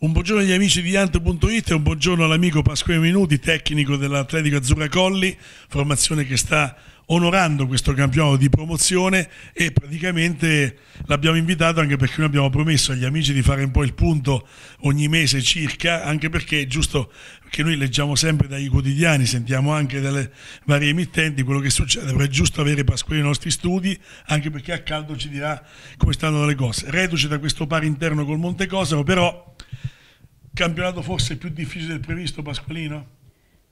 Un buongiorno agli amici di Anto.it e un buongiorno all'amico Pasquale Minuti, tecnico dell'Atletico Azzurra Colli, formazione che sta onorando questo campionato di promozione e praticamente l'abbiamo invitato anche perché noi abbiamo promesso agli amici di fare un po' il punto ogni mese circa, anche perché è giusto che noi leggiamo sempre dai quotidiani, sentiamo anche dalle varie emittenti quello che succede, però è giusto avere Pasquale nei nostri studi, anche perché a caldo ci dirà come stanno le cose. Reduce da questo pari interno col Montecosero, però campionato forse più difficile del previsto, Pasqualino?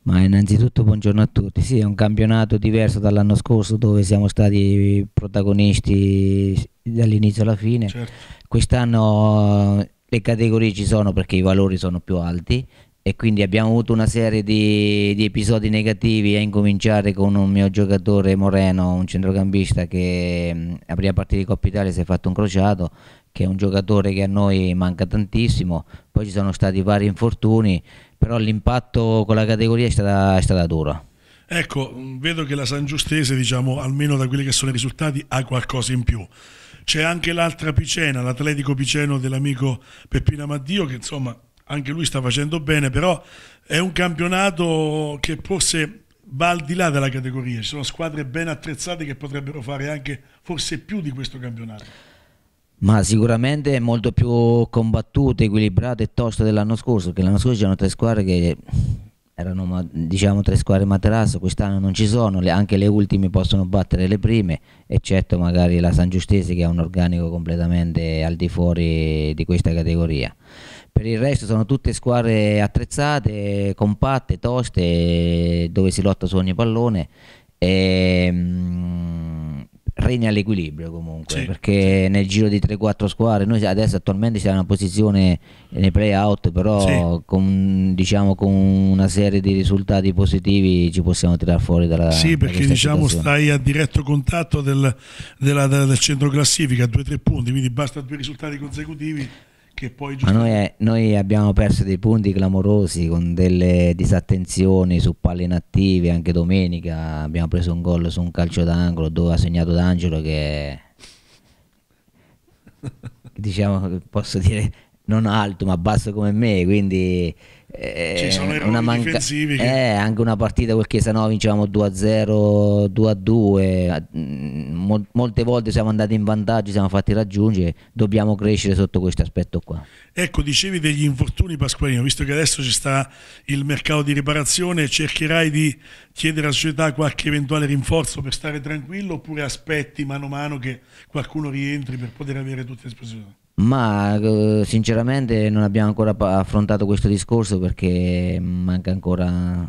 Ma innanzitutto buongiorno a tutti, sì è un campionato diverso dall'anno scorso dove siamo stati protagonisti dall'inizio alla fine, certo. quest'anno eh, le categorie ci sono perché i valori sono più alti e quindi abbiamo avuto una serie di, di episodi negativi a incominciare con un mio giocatore Moreno, un centrocampista che mm, a prima partita di Coppa Italia si è fatto un crociato che è un giocatore che a noi manca tantissimo, poi ci sono stati vari infortuni, però l'impatto con la categoria è stata, è stata dura. Ecco, vedo che la San Giustese, diciamo, almeno da quelli che sono i risultati, ha qualcosa in più. C'è anche l'altra Picena, l'Atletico Piceno dell'amico Peppino Maddio, che insomma anche lui sta facendo bene, però è un campionato che forse va al di là della categoria. Ci sono squadre ben attrezzate che potrebbero fare anche forse più di questo campionato. Ma sicuramente è molto più combattuto, equilibrato e tosto dell'anno scorso, perché l'anno scorso c'erano tre squadre che erano diciamo tre squadre materasso, quest'anno non ci sono, anche le ultime possono battere le prime, eccetto magari la San Giustese che ha un organico completamente al di fuori di questa categoria. Per il resto sono tutte squadre attrezzate, compatte, toste, dove si lotta su ogni pallone. E, mm, regna l'equilibrio comunque sì. perché nel giro di 3-4 squadre noi adesso attualmente siamo in una posizione nei play-out, però sì. con, diciamo, con, una serie di risultati positivi ci possiamo tirare fuori dalla sì perché diciamo situazione. stai a diretto contatto del, della, del centro classifica 2-3 punti quindi basta due risultati consecutivi che poi noi, noi, abbiamo perso dei punti clamorosi con delle disattenzioni su palle inattive, anche domenica abbiamo preso un gol su un calcio d'angolo dove ha segnato D'Angelo che diciamo posso dire non alto ma basso come me, quindi eh, una manca- che... eh, anche una partita col no vincevamo 2-0, 2-2, mm, Mol- molte volte siamo andati in vantaggio, siamo fatti raggiungere, dobbiamo crescere sotto questo aspetto qua. Ecco, dicevi degli infortuni Pasqualino, visto che adesso ci sta il mercato di riparazione, cercherai di chiedere alla società qualche eventuale rinforzo per stare tranquillo oppure aspetti mano a mano che qualcuno rientri per poter avere tutte le esposizioni? ma eh, sinceramente non abbiamo ancora affrontato questo discorso perché manca ancora mm,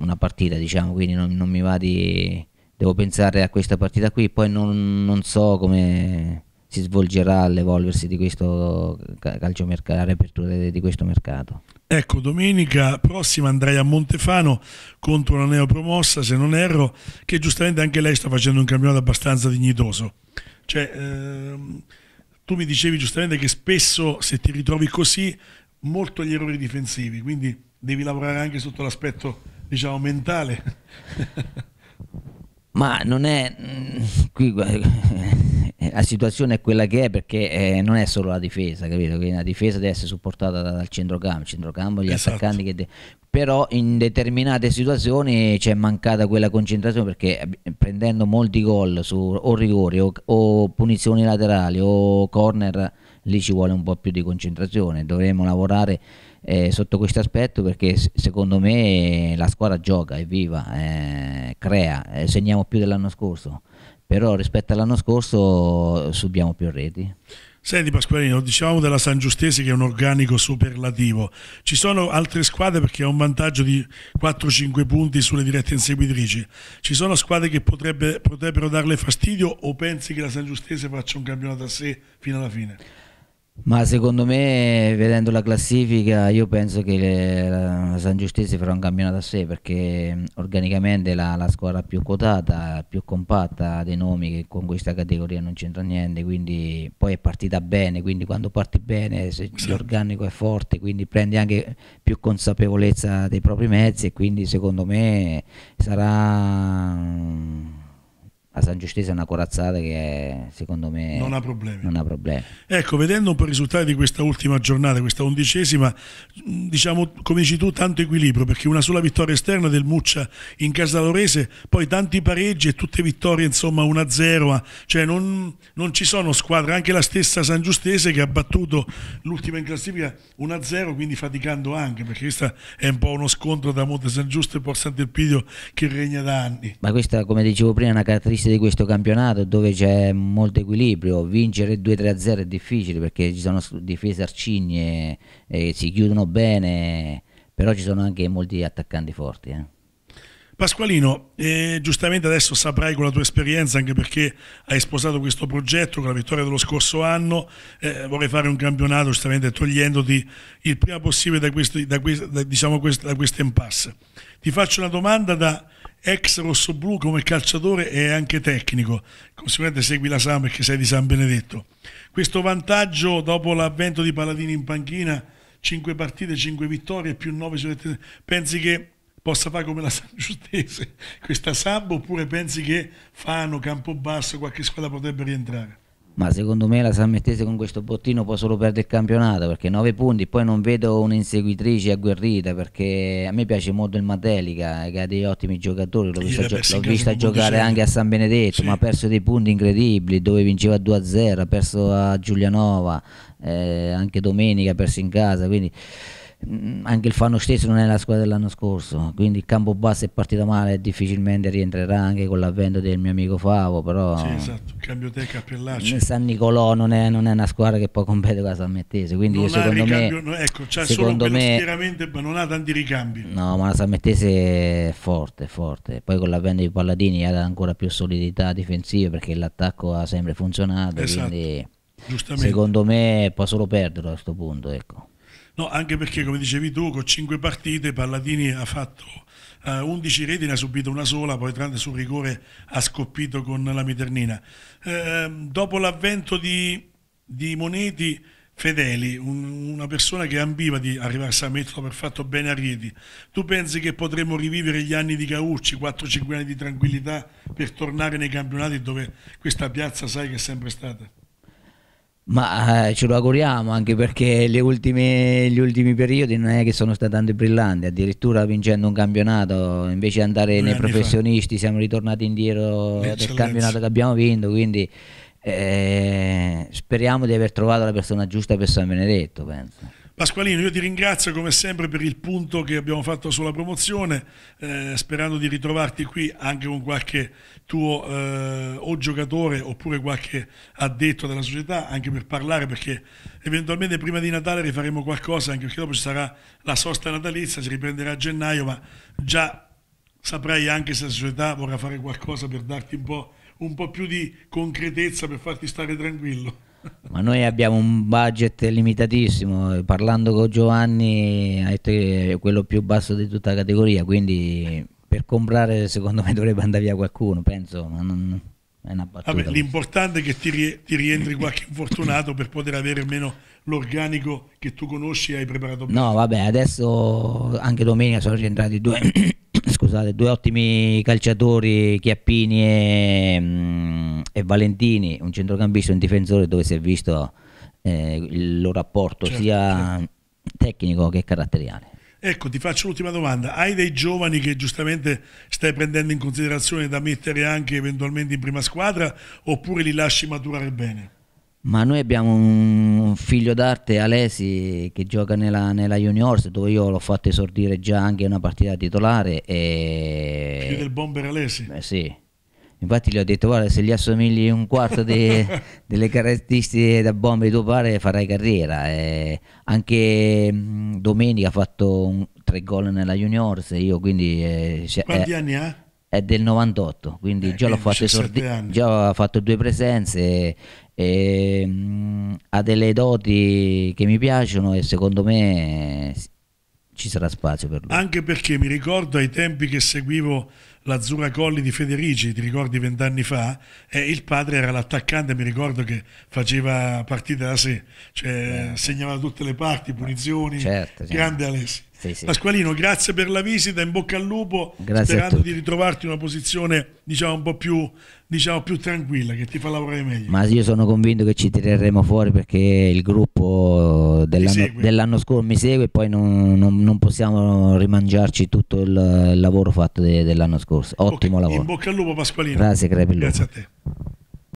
una partita diciamo quindi non, non mi va di devo pensare a questa partita qui poi non, non so come si svolgerà l'evolversi di questo calciomercato, la riapertura di questo mercato. Ecco, domenica prossima andrai a Montefano contro una neopromossa, se non erro, che giustamente anche lei sta facendo un campionato abbastanza dignitoso. Cioè, ehm tu mi dicevi giustamente che spesso se ti ritrovi così, molto gli errori difensivi, quindi devi lavorare anche sotto l'aspetto, diciamo, mentale. Ma non è... Mm, qui, la situazione è quella che è perché eh, non è solo la difesa, capito? Quindi la difesa deve essere supportata dal centrocampo, centrocampo gli esatto. attaccanti che... De- però in determinate situazioni c'è mancata quella concentrazione perché eh, prendendo molti gol su o rigori o, o, punizioni laterali o corner lì ci vuole un po' più di concentrazione, dovremmo lavorare eh, sotto questo aspetto perché secondo me eh, la squadra gioca, è viva, eh, crea, eh, segniamo più dell'anno scorso, però rispetto all'anno scorso subiamo più reti. Senti Pasqualino, diciamo della San Giustese che è un organico superlativo, ci sono altre squadre perché ha un vantaggio di 4-5 punti sulle dirette inseguitrici, ci sono squadre che potrebbe, potrebbero darle fastidio o pensi che la San Giustese faccia un campionato a sé fino alla fine? Ma secondo me, vedendo la classifica, io penso che le, la San Giustese farà un campionato a sé perché organicamente la, la squadra più quotata, più compatta dei nomi che con questa categoria non c'entra niente, quindi poi è partita bene, quindi quando parti bene se, sì. l'organico è forte, quindi prendi anche più consapevolezza dei propri mezzi e quindi secondo me sarà la San Giustese è una corazzata che secondo me non ha, non ha, problemi. Ecco, vedendo un po' i risultati di questa ultima giornata, questa undicesima, diciamo come dici tu, tanto equilibrio perché una sola vittoria esterna del Muccia in casa Lorese, poi tanti pareggi e tutte vittorie insomma 1-0, cioè non, non, ci sono squadre, anche la stessa San Giustese che ha battuto l'ultima in classifica 1-0, quindi faticando anche perché questo è un po' uno scontro da Monte San Giusto e Por Sant'Elpidio che regna da anni. Ma questa come dicevo prima è una caratteristica di questo campionato dove c'è molto equilibrio, vincere 2-3-0 è difficile perché ci sono difese arcigne, eh, si chiudono bene, però ci sono anche molti attaccanti forti. Eh. Pasqualino, eh, giustamente adesso saprai con la tua esperienza, anche perché hai sposato questo progetto con la vittoria dello scorso anno, eh, vorrei fare un campionato giustamente togliendoti il prima possibile da, questo, da, da, diciamo, da questa impasse. Ti faccio una domanda da ex rossoblù come calciatore e anche tecnico, conseguenmente segui la Sam perché sei di San Benedetto. Questo vantaggio dopo l'avvento di Paladini in panchina, 5 partite, 5 vittorie, più 9 sulle pensi che possa fare come la San Giustese questa Sam oppure pensi che Fano, Campobasso, qualche squadra potrebbe rientrare? ma secondo me la Sammettese con questo bottino può solo perdere il campionato perché 9 punti, poi non vedo un'inseguitrice agguerrita perché a me piace molto il Matelica che ha degli ottimi giocatori, l'ho vista, gio vista giocare anche a San Benedetto, sì. ma ha perso dei punti incredibili dove vinceva 2-0, ha perso a Giulianova, eh, anche domenica ha perso in casa, quindi Mm, anche il Fano stesso non è la squadra dell'anno scorso, quindi il campo basso è partito male difficilmente rientrerà anche con l'avvento del mio amico Favo, però... Sì, esatto, cambio te Cappellacci. Mm, San Nicolò non è, non è, una squadra che può competere con la San Mettese, quindi non io secondo ricambio, ecco, me... Ecco, c'è secondo solo me, schieramente, ma non ha tanti ricambi. No, ma la San Mettese è forte, forte. Poi con l'avvento di Palladini ha ancora più solidità difensiva perché l'attacco ha sempre funzionato, esatto. quindi... Secondo me può solo perdere a questo punto, ecco. No, anche perché come dicevi tu, con 5 partite Palladini ha fatto eh, 11 reti, ne ha subito una sola, poi tranne sul rigore ha scoppito con la Miternina. Eh, dopo l'avvento di, di, Moneti, Fedeli, un, una persona che ambiva di arrivarsi a metterlo per fatto bene a Rieti, tu pensi che potremmo rivivere gli anni di Caucci, 4-5 anni di tranquillità per tornare nei campionati dove questa piazza sai che è sempre stata? Ma eh, ce lo auguriamo anche perché ultime, gli ultimi periodi non è che sono stati tanto brillanti, addirittura vincendo un campionato, invece di andare nei professionisti fa. siamo ritornati indietro Lecce, del campionato che abbiamo vinto, quindi eh, speriamo di aver trovato la persona giusta per San Benedetto, penso. Pasqualino, io ti ringrazio come sempre per il punto che abbiamo fatto sulla promozione, eh, sperando di ritrovarti qui anche con qualche tuo eh, o giocatore oppure qualche addetto della società, anche per parlare, perché eventualmente prima di Natale rifaremo qualcosa, anche perché dopo ci sarà la sosta natalizia, si riprenderà a gennaio, ma già saprai anche se la società vorrà fare qualcosa per darti un po', un po più di concretezza, per farti stare tranquillo ma noi abbiamo un budget limitatissimo, parlando con Giovanni ha detto che è quello più basso di tutta la categoria, quindi per comprare secondo me dovrebbe andare via qualcuno, penso, ma non, è una battuta. Vabbè, l'importante è che ti, ti, rientri qualche infortunato per poter avere almeno l'organico che tu conosci e hai preparato bene. No, vabbè, adesso anche domenica sono rientrati due scusate, due ottimi calciatori, Chiappini e, mm, e, Valentini, un centrocampista e un difensore dove si è visto eh, il loro rapporto certo, sia certo. tecnico che caratteriale. Ecco, ti faccio l'ultima domanda. Hai dei giovani che giustamente stai prendendo in considerazione da mettere anche eventualmente in prima squadra oppure li lasci maturare bene? Ma noi abbiamo un figlio d'arte, Alesi, che gioca nella, nella Juniors, dove io l'ho fatto esordire già anche una partita titolare. E... Più del bomber Alesi? Eh sì. Infatti gli ho detto, guarda, se gli assomigli un quarto de, delle caratteristiche da bomber di tuo padre farai carriera. E anche domenica ha fatto un, tre gol nella Juniors, io quindi... Eh, Quanti eh, anni ha? è del 98, quindi eh, già, l'ho fatto esordi- già ho fatto due presenze, e, mh, mm, ha delle doti che mi piacciono e secondo me ci sarà spazio per lui. Anche perché mi ricordo ai tempi che seguivo l'Azzurra Colli di Federici, ti ricordi vent'anni fa, eh, il padre era l'attaccante, mi ricordo che faceva partite da sé, cioè, certo. segnava da tutte le parti, eh, punizioni, certo, certo. grande Alessi. Sì, sì. Pasqualino, grazie per la visita, in bocca al lupo, grazie sperando di ritrovarti in una posizione diciamo un po' più, diciamo, più tranquilla, che ti fa lavorare meglio. Ma io sono convinto che ci tireremo fuori perché il gruppo dell'anno, dell scorso mi segue e poi non, non, non, possiamo rimangiarci tutto il, lavoro fatto de, dell'anno scorso. Ottimo okay. lavoro. In bocca al lupo Pasqualino. Grazie, Crepi. Grazie a te.